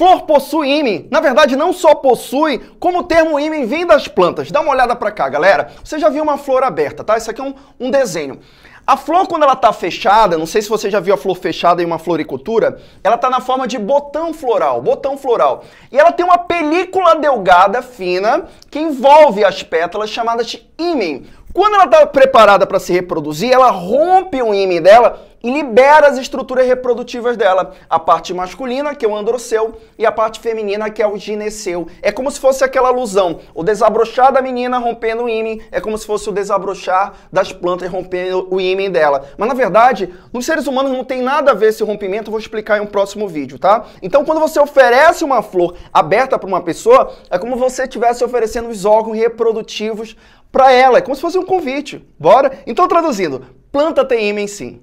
Flor possui ímã. Na verdade, não só possui, como o termo ímã vem das plantas. Dá uma olhada para cá, galera. Você já viu uma flor aberta, tá? Isso aqui é um, um desenho. A flor, quando ela está fechada, não sei se você já viu a flor fechada em uma floricultura, ela está na forma de botão floral, botão floral. E ela tem uma película delgada, fina, que envolve as pétalas, chamadas de ímã. Quando ela está preparada para se reproduzir, ela rompe o ímã dela e libera as estruturas reprodutivas dela. A parte masculina, que é o androceu, e a parte feminina, que é o gineceu. É como se fosse aquela alusão. O desabrochar da menina rompendo o ímã é como se fosse o desabrochar das plantas rompendo o ímã dela. Mas, na verdade, nos seres humanos não tem nada a ver esse rompimento, eu vou explicar em um próximo vídeo, tá? Então, quando você oferece uma flor aberta para uma pessoa, é como se você estivesse oferecendo os órgãos reprodutivos para ela. É como se fosse um convite. Bora? Então, traduzindo, planta tem ímã sim.